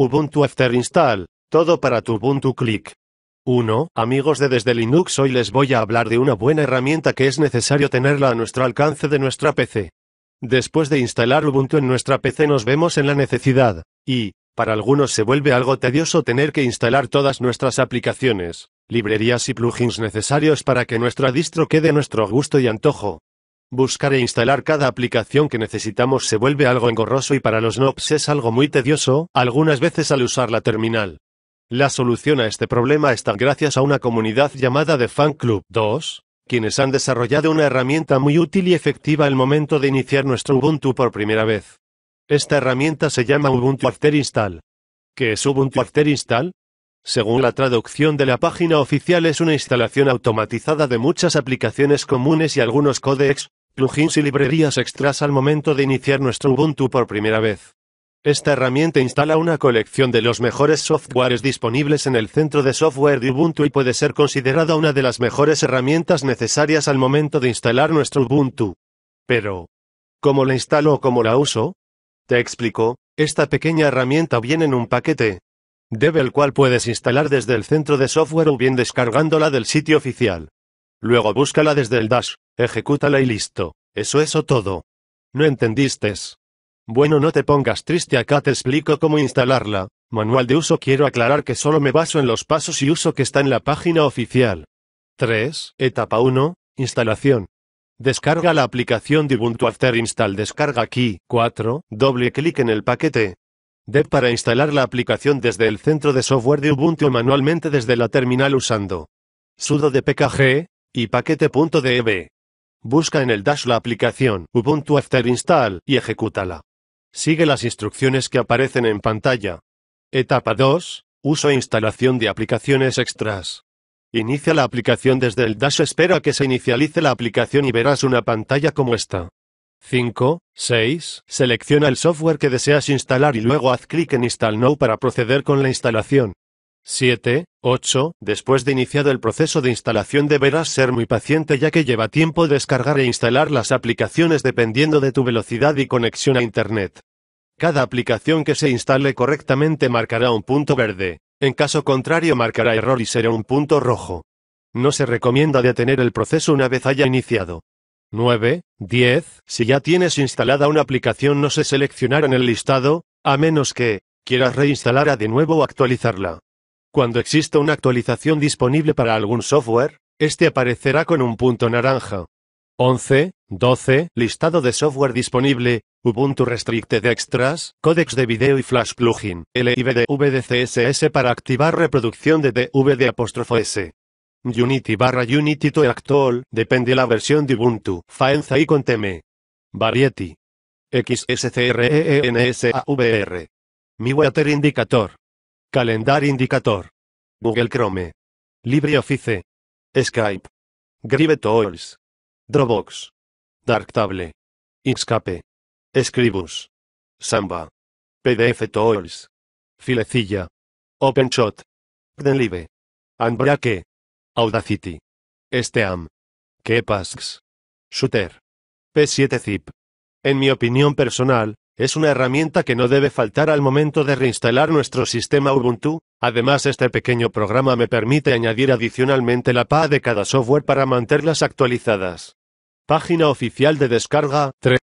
Ubuntu After Install. Todo para tu Ubuntu Click. 1. Amigos de Desde Linux, hoy les voy a hablar de una buena herramienta que es necesario tenerla a nuestro alcance de nuestra PC. Después de instalar Ubuntu en nuestra PC nos vemos en la necesidad, y, para algunos se vuelve algo tedioso tener que instalar todas nuestras aplicaciones, librerías y plugins necesarios para que nuestra distro quede a nuestro gusto y antojo. Buscar e instalar cada aplicación que necesitamos se vuelve algo engorroso y para los NOPS es algo muy tedioso, algunas veces al usar la terminal. La solución a este problema está gracias a una comunidad llamada The Fan Club 2, quienes han desarrollado una herramienta muy útil y efectiva al momento de iniciar nuestro Ubuntu por primera vez. Esta herramienta se llama Ubuntu After Install. ¿Qué es Ubuntu After Install? Según la traducción de la página oficial es una instalación automatizada de muchas aplicaciones comunes y algunos codecs, plugins y librerías extras al momento de iniciar nuestro Ubuntu por primera vez. Esta herramienta instala una colección de los mejores softwares disponibles en el centro de software de Ubuntu y puede ser considerada una de las mejores herramientas necesarias al momento de instalar nuestro Ubuntu. Pero, ¿cómo la instalo o cómo la uso? Te explico, esta pequeña herramienta viene en un paquete, Debe el cual puedes instalar desde el centro de software o bien descargándola del sitio oficial. Luego búscala desde el dash. Ejecútala y listo. Eso eso todo. ¿No entendiste? Bueno, no te pongas triste, acá te explico cómo instalarla. Manual de uso quiero aclarar que solo me baso en los pasos y uso que está en la página oficial. 3. Etapa 1. Instalación. Descarga la aplicación de Ubuntu After Install. Descarga aquí. 4. Doble clic en el paquete. Deb para instalar la aplicación desde el centro de software de Ubuntu o manualmente desde la terminal usando sudo de pkg y paquete.deb. Busca en el Dash la aplicación Ubuntu After Install y ejecútala. Sigue las instrucciones que aparecen en pantalla. Etapa 2. Uso e instalación de aplicaciones extras. Inicia la aplicación desde el Dash. Espera a que se inicialice la aplicación y verás una pantalla como esta. 5. 6. Selecciona el software que deseas instalar y luego haz clic en Install Now para proceder con la instalación. 7. 8. Después de iniciado el proceso de instalación deberás ser muy paciente ya que lleva tiempo descargar e instalar las aplicaciones dependiendo de tu velocidad y conexión a Internet. Cada aplicación que se instale correctamente marcará un punto verde, en caso contrario marcará error y será un punto rojo. No se recomienda detener el proceso una vez haya iniciado. 9. 10. Si ya tienes instalada una aplicación no se seleccionará en el listado, a menos que quieras reinstalarla de nuevo o actualizarla. Cuando exista una actualización disponible para algún software, este aparecerá con un punto naranja. 11, 12, listado de software disponible, Ubuntu Restricted Extras, Codex de video y flash plugin, LIBDVDCSS para activar reproducción de DVD S. Unity barra Unity to Actual, depende la versión de Ubuntu, Faenza y Conteme. Variety. XSCREENSAVR. E e Mi Water Indicator. Calendar Indicator. Google Chrome. LibreOffice. Skype. Grive Tools. Dropbox. Darktable. Inkscape. Scribus. Samba. PDF Tools. Filecilla. OpenShot. Pdenlive. Andbrake. Audacity. Steam. Kepasks. Shooter. P7 Zip. En mi opinión personal, es una herramienta que no debe faltar al momento de reinstalar nuestro sistema Ubuntu. Además, este pequeño programa me permite añadir adicionalmente la PA de cada software para mantenerlas actualizadas. Página oficial de descarga 3.